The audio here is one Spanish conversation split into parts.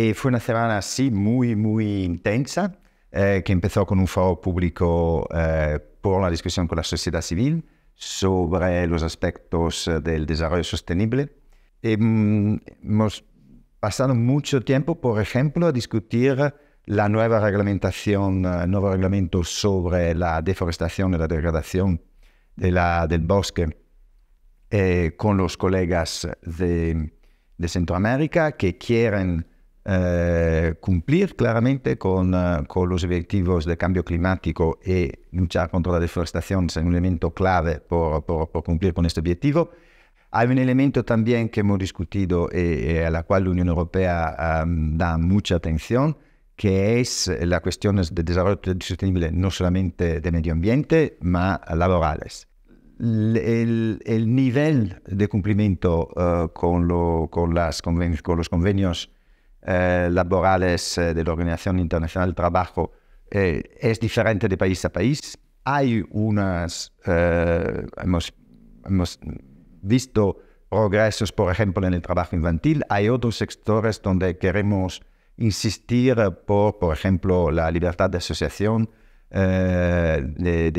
Eh, fue una semana así muy, muy intensa, eh, que empezó con un foro público eh, por la discusión con la sociedad civil sobre los aspectos del desarrollo sostenible. Em, hemos pasado mucho tiempo, por ejemplo, a discutir la nueva reglamentación, el nuevo reglamento sobre la deforestación y la degradación de la, del bosque con los colegas de, de Centroamérica que quieren eh, cumplir claramente con, eh, con, los objetivos de cambio climático y e luchar contra la deforestación es un elemento clave por, por, cumplir con este objetivo. Hay un elemento también que hemos discutido y, eh, a la cual la Unión Europea da mucha atención, que es la cuestión de desarrollo sostenible no solamente de medio ambiente, sino laborales. El, nivel de cumplimiento con, lo, las conven con los convenios eh, laborales eh, de la Organización Internacional del Trabajo eh, es diferente de país a país. Hay unas, hemos, visto progresos, por ejemplo, en el trabajo infantil. Hay otros sectores donde queremos insistir por, por ejemplo, la libertad de asociación de,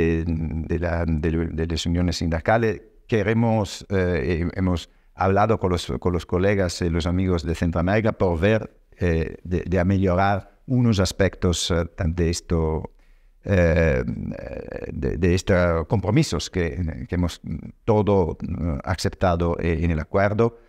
las uniones sindicales. Queremos, hemos hablado con los, con los colegas y los amigos de Centroamérica por ver, eh, de, de, unos aspectos eh, eh, de de, estos compromisos que, que hemos todo aceptado en el acuerdo,